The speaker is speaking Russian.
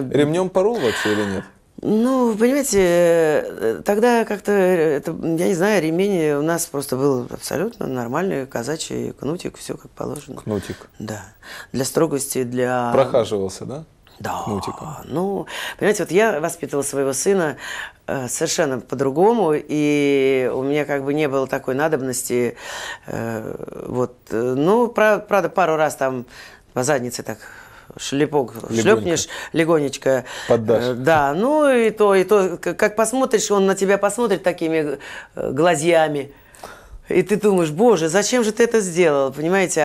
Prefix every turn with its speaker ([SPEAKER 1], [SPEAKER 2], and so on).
[SPEAKER 1] Ремнем
[SPEAKER 2] порол вообще или нет?
[SPEAKER 1] Ну, понимаете, э, тогда как-то, э, это, я не знаю, ремень у нас просто был абсолютно нормальный казачий кнутик, все как положено.
[SPEAKER 3] Кнутик. Да.
[SPEAKER 1] Для строгости, для... Прохаживался,
[SPEAKER 3] да? Да. Кнутиком.
[SPEAKER 1] Ну, понимаете, вот я воспитывала своего сына э, совершенно по-другому, и у меня как бы не было такой надобности. Э, вот, э, ну, правда, пару раз там по заднице так шлепок легонечко. шлепнешь легонечко. Э, Поддашь. Да, ну и то, и то, как посмотришь, он на тебя посмотрит такими э, глазьями. И ты думаешь, боже, зачем же ты это сделал, понимаете?